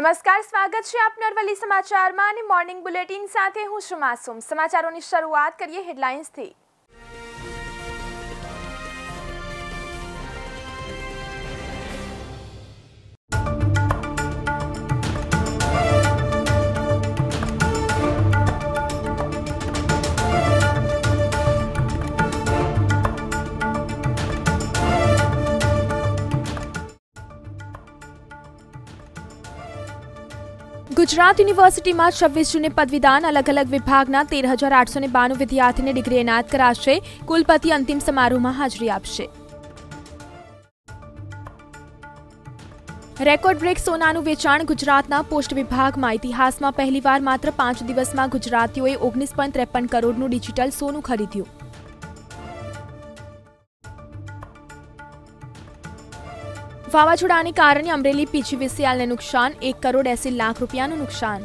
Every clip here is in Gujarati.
નમસ્કાર સ્વાગત છે આપનું અરવલ્લી સમાચારમાં અને મોર્નિંગ બુલેટિન સાથે હું છું માસુમ સમાચારોની શરૂઆત કરીએ હેડલાઇન્સથી ગુજરાત યુનિવર્સિટીમાં છવ્વીસ જૂને પદવીદાન અલગ અલગ વિભાગના તેર હજાર આઠસો ને બાણું વિદ્યાર્થીને ડિગ્રી એનાયત કરાશે કુલપતિ અંતિમ સમારોહમાં હાજરી આપશે રેકોર્ડ બ્રેક સોનાનું વેચાણ ગુજરાતના પોસ્ટ વિભાગમાં ઇતિહાસમાં પહેલીવાર માત્ર પાંચ દિવસમાં ગુજરાતીઓએ ઓગણીસ પોઈન્ટ ત્રેપન કરોડનું ડિજિટલ સોનું ખરીદ્યું વાવાઝોડાને કારણે અમરેલી વિસિયાલને નુકસાન એક કરોડ એસી લાખ રૂપિયાનું નુકસાન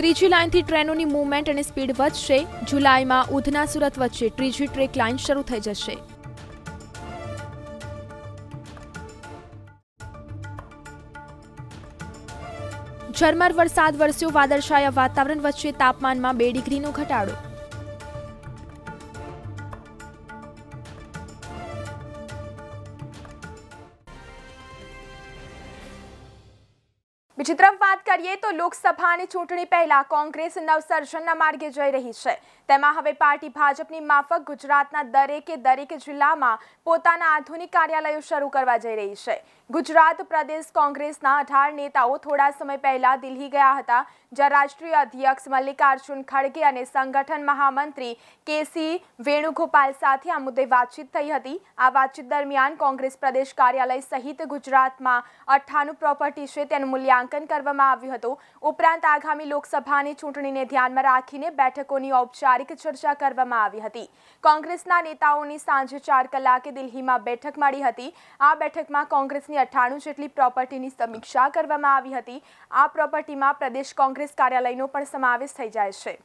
ત્રીજી લાઇનથી ટ્રેનોની મૂવમેન્ટ અને સ્પીડ વધશે જુલાઈમાં ઉધના સુરત વચ્ચે ત્રીજી ટ્રેક લાઇન શરૂ થઈ જશે ઝરમર વરસાદ વરસ્યો વાદળછાયા વાતાવરણ વચ્ચે તાપમાનમાં બે ડિગ્રીનો ઘટાડો બીજી તરફ વાત કરીએ તો લોકસભાની ચૂંટણી પહેલા કોંગ્રેસ નવસર્જનના માર્ગે જઈ રહી છે તેમાં હવે પાર્ટી ભાજપની માફક ગુજરાતના દરેકે દરેક જિલ્લામાં પોતાના આધુનિક કાર્યાલયો શરૂ કરવા જઈ રહી છે ગુજરાત પ્રદેશ કોંગ્રેસના અઢાર નેતાઓ થોડા સમય પહેલા દિલ્હી ગયા હતા જ્યાં રાષ્ટ્રીય અધ્યક્ષ મલ્લિકાર્જુન ખડગે અને સંગઠન મહામંત્રી કેસી વેણુગોપાલ સાથે આ મુદ્દે વાતચીત થઈ હતી આ વાતચીત દરમિયાન કોંગ્રેસ પ્રદેશ કાર્યાલય સહિત ગુજરાતમાં અઠ્ઠાણું પ્રોપર્ટી છે તેનું મૂલ્યાંકન કરવામાં આવ્યું હતું ઉપરાંત આગામી લોકસભાની ચૂંટણીને ધ્યાનમાં રાખીને બેઠકોની ઔપચારિક તારીખ ચર્ચા કરવામાં આવી હતી કોંગ્રેસના નેતાઓની સાંજે ચાર કલાકે દિલ્હીમાં બેઠક મળી હતી આ બેઠકમાં કોંગ્રેસની અઠ્ઠાણું જેટલી પ્રોપર્ટીની સમીક્ષા કરવામાં આવી હતી આ પ્રોપર્ટીમાં પ્રદેશ કોંગ્રેસ કાર્યાલયનો પણ સમાવેશ થઈ જાય છે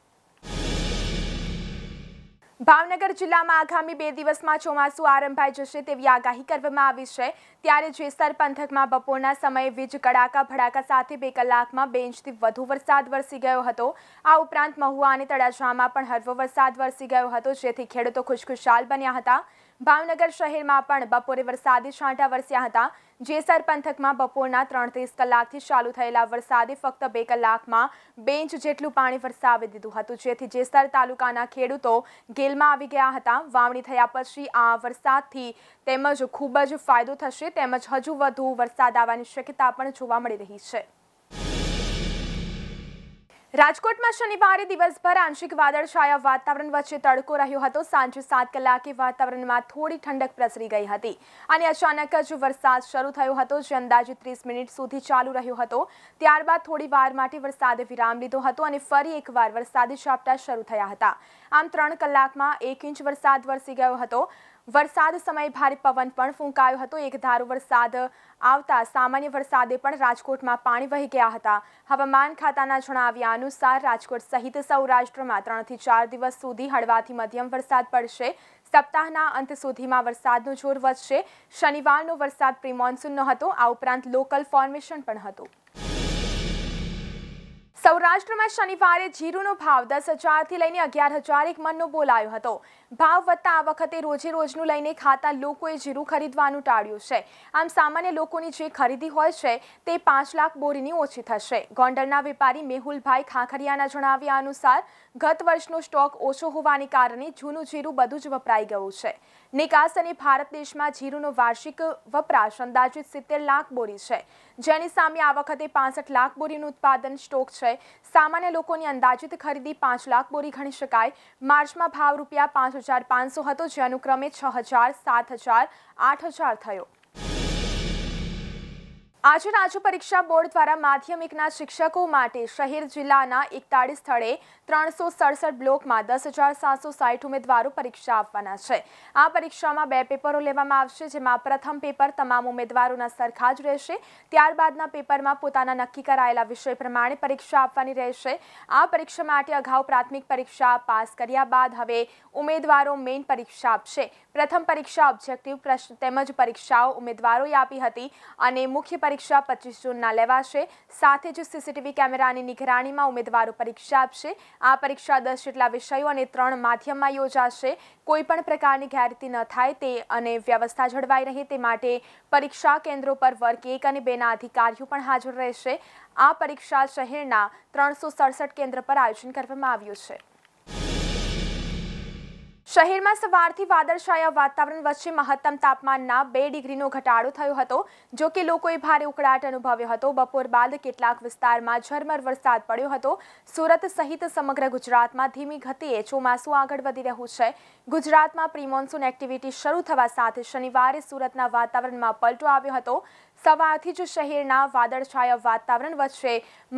ભાવનગર જિલ્લામાં આગામી બે દિવસમાં ચોમાસું આરંભાઈ જશે તેવી આગાહી કરવામાં આવી છે ત્યારે જેસર પંથકમાં બપોરના સમયે વીજ કડાકા ભડાકા સાથે બે કલાકમાં બે ઇંચથી વધુ વરસાદ વરસી ગયો હતો આ ઉપરાંત મહુવા અને તળાજામાં પણ હળવો વરસાદ વરસી ગયો હતો જેથી ખેડૂતો ખુશખુશાલ બન્યા હતા ભાવનગર શહેરમાં પણ બપોરે વરસાદી છાંટા વરસ્યા હતા જેસર પંથકમાં બપોરના ત્રણ ત્રીસ કલાકથી ચાલુ થયેલા વરસાદે ફક્ત બે કલાકમાં બે ઇંચ જેટલું પાણી વરસાવી દીધું હતું જેથી જેસર તાલુકાના ખેડૂતો ગેલમાં આવી ગયા હતા વાવણી થયા પછી આ વરસાદથી તેમજ ખૂબ જ ફાયદો થશે તેમજ હજુ વધુ વરસાદ આવવાની શક્યતા પણ જોવા મળી રહી છે રાજકોટમાં શનિવારે દિવસભર આંશિક વાદળછાયા વાતાવરણ વચ્ચે તડકો રહ્યો હતો સાંજે સાત કલાકે વાતાવરણમાં થોડી ઠંડક પ્રસરી ગઈ હતી અને અચાનક જ વરસાદ શરૂ થયો હતો જે અંદાજે ત્રીસ મિનિટ સુધી ચાલુ રહ્યો હતો ત્યારબાદ થોડી વાર માટે વરસાદે વિરામ લીધો હતો અને ફરી એકવાર વરસાદી ઝાપટા શરૂ થયા હતા આમ ત્રણ કલાકમાં એક ઇંચ વરસાદ વરસી ગયો હતો વરસાદ સમયે ભારે પવન પણ ફૂંકાયો હતો એક ધારો વરસાદ આવતા સામાન્ય વરસાદે પણ રાજકોટમાં પાણી વહી ગયા હતા હવામાન ખાતાના જણાવ્યા અનુસાર રાજકોટ સહિત સૌરાષ્ટ્રમાં ત્રણથી ચાર દિવસ સુધી હળવાથી મધ્યમ વરસાદ પડશે સપ્તાહના અંત સુધીમાં વરસાદનું જોર વધશે શનિવારનો વરસાદ પ્રિમોન્સૂનનો હતો આ ઉપરાંત લોકલ ફોર્મેશન પણ હતું સૌરાષ્ટ્રમાં શનિવારે જીરુનો ભાવ દસ હજારથી લઈને અગિયાર હજાર એક મનનો બોલાયો હતો ભાવ વધતા આ વખતે રોજે રોજનું લઈને ખાતા લોકોએ જીરું ખરીદવાનું ટાળ્યું છે આમ સામાન્ય લોકોની જે ખરીદી હોય છે તે પાંચ લાખ બોરીની ઓછી થશે ગોંડલના વેપારી મેહુલભાઈ ખાખરિયાના જણાવ્યા અનુસાર ગત વર્ષનો સ્ટોક ઓછો હોવાને કારણે જૂનું જીરું બધું જ વપરાઈ ગયું છે નિકાસ અને ભારત દેશમાં જીરુનો વાર્ષિક વપરાશ અંદાજિત સિત્તેર લાખ બોરી છે જેની સામે આ વખતે પાસઠ લાખ બોરીનું ઉત્પાદન સ્ટોક છે સામાન્ય લોકોની અંદાજિત ખરીદી પાંચ લાખ બોરી ગણી શકાય માર્ચમાં ભાવ રૂપિયા પાંચ હજાર પાંચસો હતો જે અનુક્રમે છ હજાર સાત હજાર આઠ હજાર થયો આજે રાજ્ય પરીક્ષા બોર્ડ દ્વારા માધ્યમિકના શિક્ષકો માટે શહેર જિલ્લાના એકતાળીસ સ્થળે ત્રણસો સડસઠ બ્લોકમાં દસ હજાર સાતસો સાઠ ઉમેદવારો પરીક્ષા આપવાના છે આ પરીક્ષામાં બે પેપરો લેવામાં આવશે જેમાં પ્રથમ પેપર તમામ ઉમેદવારોના સરખા જ રહેશે ત્યારબાદના પેપરમાં પોતાના નક્કી કરાયેલા વિષય પ્રમાણે પરીક્ષા આપવાની રહેશે આ પરીક્ષા માટે અગાઉ પ્રાથમિક પરીક્ષા પાસ કર્યા બાદ હવે ઉમેદવારો મેઇન પરીક્ષા આપશે પ્રથમ પરીક્ષા ઓબ્જેક્ટિવ પ્રશ્ન તેમજ પરીક્ષાઓ ઉમેદવારોએ આપી હતી અને મુખ્ય પરીક્ષા પચીસ જૂનના લેવાશે સાથે જ સીસીટીવી કેમેરાની નિગરાણીમાં ઉમેદવારો પરીક્ષા આપશે આ પરીક્ષા દસ જેટલા વિષયો અને ત્રણ માધ્યમમાં યોજાશે કોઈપણ પ્રકારની ગેરરીતિ ન થાય તે અને વ્યવસ્થા જળવાઈ રહે તે માટે પરીક્ષા કેન્દ્રો પર વર્ગ એક અને બેના અધિકારીઓ પણ હાજર રહેશે આ પરીક્ષા શહેરના ત્રણસો સડસઠ કેન્દ્ર પર આયોજન કરવામાં આવ્યું છે શહેરમાં સવારથી વાદળછાયા વાતાવરણ વચ્ચે મહત્તમ તાપમાનના બે ડિગ્રીનો ઘટાડો થયો હતો જો કે લોકોએ ભારે ઉકળાટ અનુભવ્યો હતો બપોર બાદ કેટલાક વિસ્તારમાં ઝરમર વરસાદ પડ્યો હતો સુરત સહિત સમગ્ર ગુજરાતમાં ધીમી ગતિએ ચોમાસું આગળ વધી રહ્યું છે ગુજરાતમાં પ્રિમોન્સૂન એક્ટિવિટી શરૂ થવા સાથે શનિવારે સુરતના વાતાવરણમાં પલટો આવ્યો હતો સવારથી જ શહેરના વાદળછાયા વાતાવરણ વચ્ચે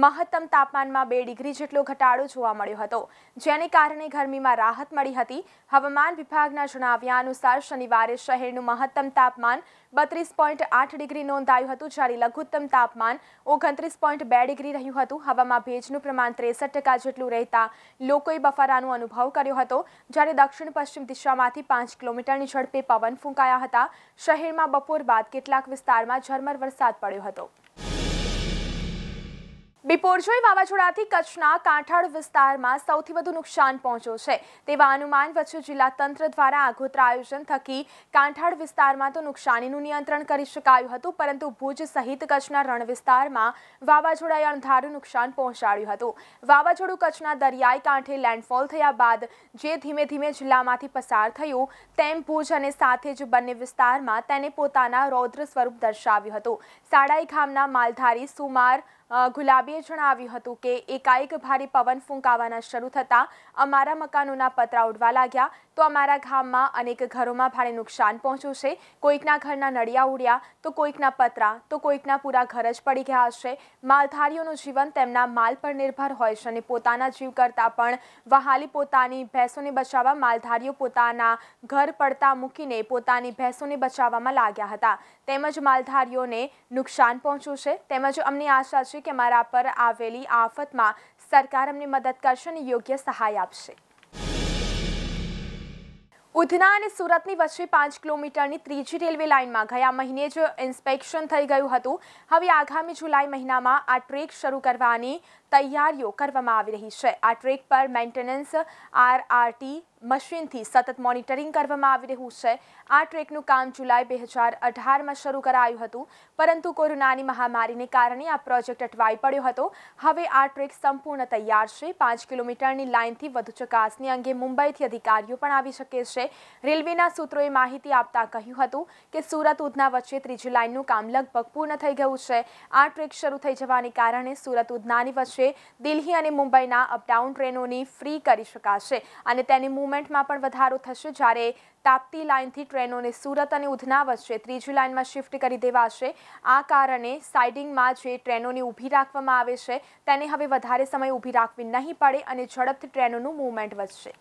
મહત્તમ તાપમાનમાં બે ડિગ્રી જેટલો ઘટાડો જોવા મળ્યો હતો જેને કારણે ગરમીમાં રાહત મળી હતી હવામાન વિભાગના જણાવ્યા અનુસાર શનિવારે શહેરનું મહત્તમ તાપમાન બત્રીસ પોઈન્ટ આઠ ડિગ્રી નોંધાયું હતું જ્યારે લઘુત્તમ તાપમાન ઓગણત્રીસ પોઈન્ટ બે ડિગ્રી રહ્યું હતું હવામાં ભેજનું પ્રમાણ ત્રેસઠ ટકા જેટલું રહેતા લોકોએ બફારાનો અનુભવ કર્યો હતો જ્યારે દક્ષિણ પશ્ચિમ દિશામાંથી પાંચ કિલોમીટરની ઝડપે પવન ફૂંકાયા હતા શહેરમાં બપોર બાદ કેટલાક વિસ્તારમાં ઝરમર વરસાદ પડ્યો હતો બિપોરજોઈ વાવાઝોડાથી કચ્છના કાંઠાળ વિસ્તારમાં સૌથી વધુ નુકસાન પહોંચ્યું છે તેવા અનુમાન વચ્ચે જિલ્લા તંત્ર દ્વારા આગોતર આયોજન થકી કાંઠાળ વિસ્તારમાં તો નુકસાનીનું નિયંત્રણ કરી શકાયું હતું પરંતુ ભુજ સહિત કચ્છના રણ વિસ્તારમાં વાવાઝોડાએ અણધારું નુકસાન પહોંચાડ્યું હતું વાવાઝોડું કચ્છના દરિયાઈ કાંઠે લેન્ડફોલ થયા બાદ જે ધીમે ધીમે જિલ્લામાંથી પસાર થયું તેમ ભુજ અને સાથે જ બંને વિસ્તારમાં તેને પોતાના રૌદ્ર સ્વરૂપ દર્શાવ્યું હતું સાડાઈ ગામના માલધારી સુમાર ગુલાબીએ જણાવ્યું હતું કે એકાએક ભારે પવન ફૂંકાવાના શરૂ થતાં અમારા મકાનોના પતરા ઉડવા લાગ્યા તો અમારા ગામમાં અનેક ઘરોમાં ભારે નુકસાન પહોંચ્યું છે કોઈકના ઘરના નળિયા ઉડ્યા તો કોઈકના પતરા તો કોઈકના પૂરા ઘર જ પડી ગયા હશે માલધારીઓનું જીવન તેમના માલ પર નિર્ભર હોય છે અને પોતાના જીવ કરતાં પણ વહાલી પોતાની ભેંસોને બચાવવા માલધારીઓ પોતાના ઘર પડતા મૂકીને પોતાની ભેંસોને બચાવવામાં લાગ્યા હતા તેમજ માલધારીઓને નુકસાન પહોંચ્યું છે તેમજ અમને આશા છે કે મારા પર આવેલી આફતમાં સરકાર અમને મદદ કરશે અને યોગ્ય સહાય આપશે ઉધના અને સુરતની વચ્ચે પાંચ કિલોમીટરની ત્રીજી રેલવે લાઇનમાં ગયા મહિને જ ઇન્સ્પેક્શન થઈ ગયું હતું હવે આગામી જુલાઈ મહિનામાં આ ટ્રેક શરૂ કરવાની તૈયારીઓ કરવામાં આવી રહી છે આ ટ્રેક પર મેન્ટેનન્સ આરઆરટી મશીનથી સતત મોનિટરિંગ કરવામાં આવી રહ્યું છે આ ટ્રેકનું કામ જુલાઈ બે હજાર અઢારમાં શરૂ કરાયું હતું પરંતુ કોરોનાની મહામારીને કારણે આ પ્રોજેક્ટ અટવાઈ પડ્યો હતો હવે આ ટ્રેક સંપૂર્ણ તૈયાર છે પાંચ કિલોમીટરની લાઇનથી વધુ ચકાસણી અંગે મુંબઈથી અધિકારીઓ પણ આવી શકે છે રેલવેના સૂત્રોએ માહિતી આપતા કહ્યું હતું કે સુરત ઉધના વચ્ચે ત્રીજી લાઇનનું કામ લગભગ પૂર્ણ થઈ ગયું છે આ ટ્રેક શરૂ થઈ જવાને કારણે સુરત ઉધનાની વચ્ચે છે દિલ્હી અને મુંબઈના અપડાઉન ટ્રેનોની ફ્રી કરી શકાશે અને તેની મુવમેન્ટમાં પણ વધારો થશે જ્યારે તાપતી લાઇનથી ટ્રેનોને સુરત અને ઉધના વચ્ચે ત્રીજી લાઇનમાં શિફ્ટ કરી દેવાશે આ કારણે સાઇડિંગમાં જે ટ્રેનોને ઊભી રાખવામાં આવે છે તેને હવે વધારે સમય ઊભી રાખવી નહીં પડે અને ઝડપથી ટ્રેનોનું મુવમેન્ટ વધશે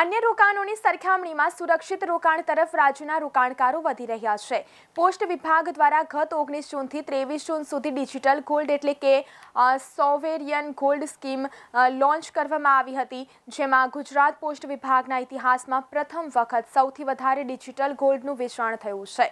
અન્ય રોકાણોની સરખામણીમાં સુરક્ષિત રોકાણ તરફ રાજ્યના રોકાણકારો વધી રહ્યા છે પોસ્ટ વિભાગ દ્વારા ગત ઓગણીસ જૂનથી ત્રેવીસ જૂન સુધી ડિજિટલ ગોલ્ડ એટલે કે સોવેરિયન ગોલ્ડ સ્કીમ લોન્ચ કરવામાં આવી હતી જેમાં ગુજરાત પોસ્ટ વિભાગના ઇતિહાસમાં પ્રથમ વખત સૌથી વધારે ડિજિટલ ગોલ્ડનું વેચાણ થયું છે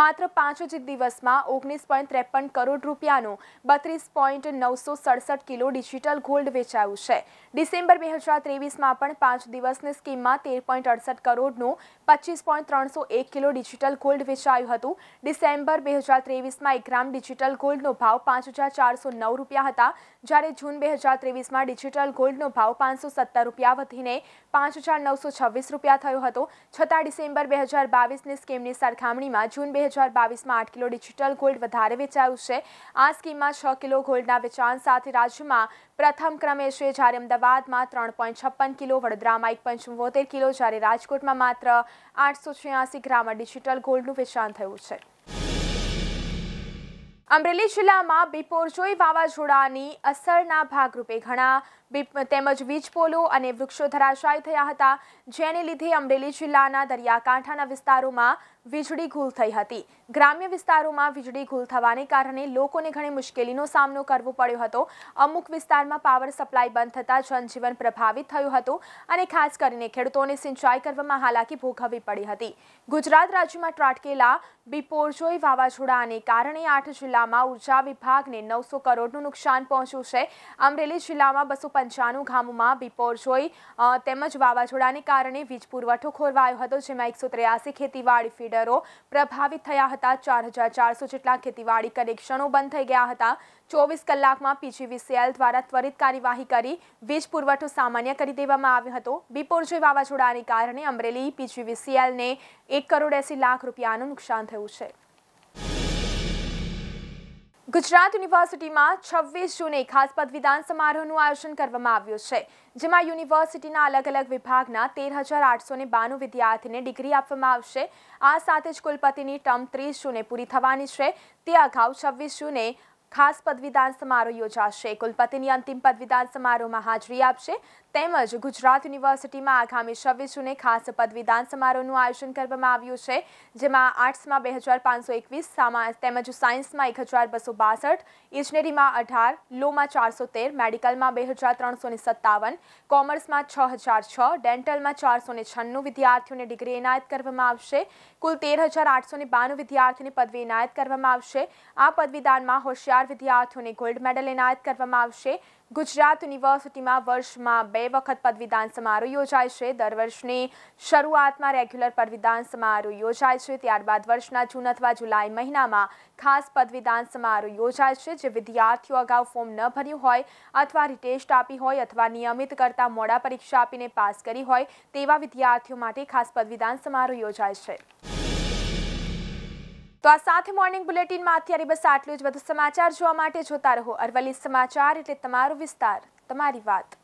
માત્ર પાંચ જ દિવસમાં ઓગણીસ પોઈન્ટ ત્રેપન કરોડ રૂપિયાનું બત્રીસ પોઈન્ટ નવસો સડસઠ કિલો ડિજિટલ ગોલ્ડ વેચાયું છે ડિસેમ્બર બે હજાર ત્રેવીસમાં પણ પાંચ દિવસની સ્કીમમાં તેર પોઈન્ટ અડસઠ કરોડનું પચીસ પોઈન્ટ ત્રણસો એક કિલો ડિજિટલ ગોલ્ડ વેચાયું હતું ડિસેમ્બર બે હજાર ત્રેવીસમાં એક ગ્રામ ડિજિટલ ગોલ્ડનો ભાવ પાંચ હજાર ચારસો નવ રૂપિયા હતા જ્યારે જૂન બે હજાર ત્રેવીસમાં ડિજિટલ ગોલ્ડનો ભાવ પાંચસો સત્તર રૂપિયા વધીને પાંચ હજાર નવસો છવ્વીસ રૂપિયા થયો હતો છતાં ડિસેમ્બર બે હજાર બાવીસની સ્કીમની સરખામણીમાં જૂન બે હજાર બાવીસમાં આઠ કિલો ડિજિટલ ગોલ્ડ વધારે વેચાયું છે આ સ્કીમમાં છ કિલો ગોલ્ડના વેચાણ સાથે રાજ્યમાં પ્રથમ ક્રમે છે જ્યારે અમદાવાદમાં ત્રણ પોઈન્ટ છપ્પન કિલો વડોદરામાં એક પોઈન્ટ ચુમ્બોતેર કિલો જ્યારે રાજકોટમાં માત્ર આઠસો છ્યાસી ગ્રામ ડિજિટલ ગોલ્ડનું વેચાણ થયું છે અમરેલી જિલ્લામાં બિપોરજોઈ વાવાઝોડાની અસરના ભાગરૂપે ઘણા તેમજ વીજપોલો અને વૃક્ષો ધરાશાયી થયા હતા જેને લીધે અમરેલી જિલ્લાના દરિયાકાંઠાના વિસ્તારોમાં વીજળી ગુલ થઈ હતી ગ્રામ્ય વિસ્તારોમાં વીજળી ઘૂલ થવાને કારણે લોકોને ઘણી મુશ્કેલીનો સામનો કરવો પડ્યો હતો અમુક વિસ્તારમાં પાવર સપ્લાય બંધ થતાં જનજીવન પ્રભાવિત થયું હતું અને ખાસ કરીને ખેડૂતોને સિંચાઈ કરવામાં હાલાકી ભોગવવી પડી હતી ગુજરાત રાજ્યમાં ત્રાટકેલા બિપોરજોઈ વાવાઝોડાને કારણે આઠ જિલ્લામાં ઉર્જા વિભાગને નવસો કરોડનું નુકસાન પહોંચ્યું છે અમરેલી જિલ્લામાં બસો પંચાણું ગામમાં બિપોર જોઈ તેમજ વાવાઝોડાને કારણે વીજ પુરવઠો ખોરવાયો હતો જેમાં એકસો ત્રેયાસી ખેતીવાડી ફીડરો પ્રભાવિત થયા હતા ચાર હજાર ચારસો જેટલા ખેતીવાડી કનેક્શનો બંધ થઈ ગયા હતા ચોવીસ કલાકમાં પીજીવીસીએલ દ્વારા ત્વરિત કાર્યવાહી કરી વીજ પુરવઠો સામાન્ય કરી દેવામાં આવ્યો હતો બિપોર જોઈ વાવાઝોડાને કારણે અમરેલી પીજીવીસીએલને એક કરોડ એસી લાખ રૂપિયાનું નુકસાન થયું છે ગુજરાત યુનિવર્સિટીમાં છવ્વીસ જૂને ખાસ પદ સમારોહનું આયોજન કરવામાં આવ્યું છે જેમાં યુનિવર્સિટીના અલગ અલગ વિભાગના તેર હજાર આઠસોને ને વિદ્યાર્થીને ડિગ્રી આપવામાં આવશે આ સાથે જ કુલપતિની ટર્મ ત્રીસ જૂને પૂરી થવાની છે તે અગાઉ છવ્વીસ જૂને ખાસ પદવીદાન સમારોહ યોજાશે કુલપતિની અંતિમ પદવીદાન સમારોહમાં હાજરી આપશે તેમજ ગુજરાત યુનિવર્સિટીમાં આગામી છવ્વીસ જૂને ખાસ પદવીદાન સમારોહનું આયોજન કરવામાં આવ્યું છે જેમાં આર્ટ્સમાં બે હજાર પાંચસો એકવીસ સામા તેમજ સાયન્સમાં એક હજાર બસો બાસઠ ઇજનેરીમાં અઢાર લોમાં ચારસો તેર મેડિકલમાં બે હજાર ત્રણસો ને સત્તાવન કોમર્સમાં છ હજાર છ ડેન્ટલમાં ચારસો છન્નું વિદ્યાર્થીઓને ડિગ્રી એનાયત કરવામાં આવશે કુલ તેર હજાર આઠસો બાણું વિદ્યાર્થીઓને પદવી એનાયત કરવામાં આવશે આ પદવીદાનમાં હોશિયાર વિદ્યાર્થીઓને ગોલ્ડ મેડલ એનાયત કરવામાં આવશે ગુજરાત યુનિવર્સિટીમાં વર્ષમાં બે વખત પદવીદાન સમારોહ યોજાય છે દર વર્ષની શરૂઆતમાં રેગ્યુલર પદવીદાન સમારોહ યોજાય છે ત્યારબાદ વર્ષના જૂન અથવા જુલાઈ મહિનામાં ખાસ પદવીદાન સમારોહ યોજાય છે જે વિદ્યાર્થીઓ અગાઉ ફોર્મ ન ભર્યું હોય અથવા રિટેસ્ટ આપી હોય અથવા નિયમિત કરતા મોડા પરીક્ષા આપીને પાસ કરી હોય તેવા વિદ્યાર્થીઓ માટે ખાસ પદવીદાન સમારોહ યોજાય છે તો આ સાથે મોર્નિંગ બુલેટિનમાં અત્યારે બસ આટલું જ વધુ સમાચાર જોવા માટે જોતા રહો અરવલ્લી સમાચાર એટલે તમારો વિસ્તાર તમારી વાત